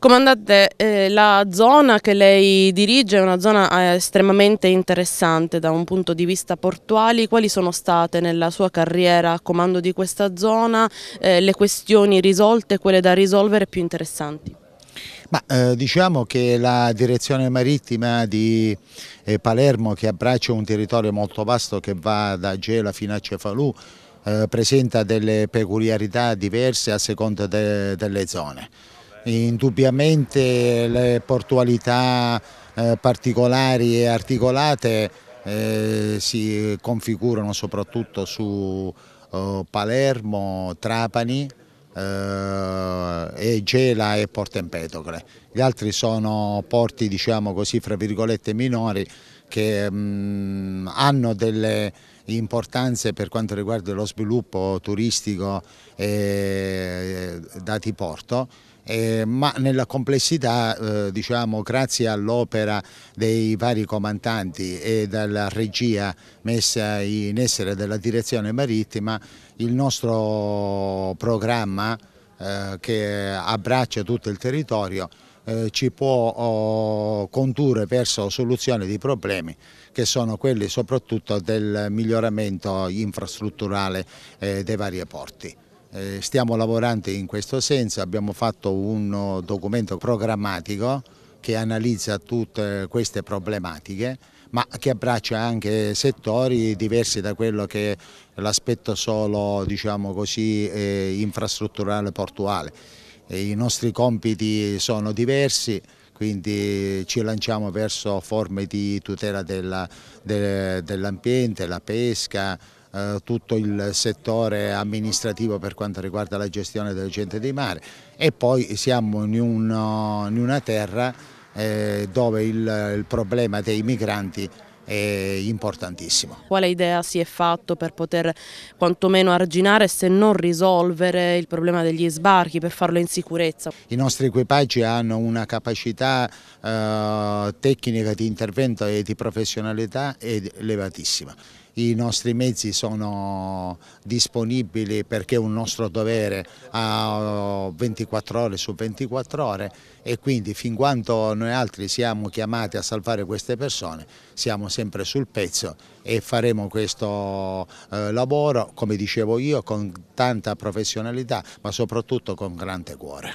Comandante, eh, la zona che lei dirige è una zona eh, estremamente interessante da un punto di vista portuali. Quali sono state nella sua carriera a comando di questa zona eh, le questioni risolte, quelle da risolvere più interessanti? Ma, eh, diciamo che la direzione marittima di eh, Palermo, che abbraccia un territorio molto vasto che va da Gela fino a Cefalù, eh, presenta delle peculiarità diverse a seconda de delle zone. Indubbiamente le portualità eh, particolari e articolate eh, si configurano soprattutto su eh, Palermo, Trapani, eh, e Gela e Porto Empedocle. Gli altri sono porti, diciamo così, fra virgolette minori che mh, mm, hanno delle importanze per quanto riguarda lo sviluppo turistico e, eh, dati porto eh, ma nella complessità eh, diciamo, grazie all'opera dei vari comandanti e dalla regia messa in essere della direzione marittima il nostro programma eh, che abbraccia tutto il territorio eh, ci può oh, condurre verso soluzioni di problemi che sono quelli soprattutto del miglioramento infrastrutturale eh, dei vari porti. Eh, stiamo lavorando in questo senso, abbiamo fatto un eh, documento programmatico che analizza tutte queste problematiche ma che abbraccia anche settori diversi da quello che è l'aspetto solo diciamo così, eh, infrastrutturale portuale. E I nostri compiti sono diversi, quindi ci lanciamo verso forme di tutela dell'ambiente, la pesca, eh, tutto il settore amministrativo per quanto riguarda la gestione delle gente di mare e poi siamo in, uno, in una terra eh, dove il, il problema dei migranti è importantissimo. Quale idea si è fatto per poter quantomeno arginare se non risolvere il problema degli sbarchi, per farlo in sicurezza? I nostri equipaggi hanno una capacità eh, tecnica di intervento e di professionalità elevatissima i nostri mezzi sono disponibili perché è un nostro dovere a 24 uh, ore su 24 ore e quindi fin quando noi altri siamo chiamati a salvare queste persone siamo sempre sul pezzo e faremo questo eh, lavoro, come dicevo io, con tanta professionalità ma soprattutto con grande cuore.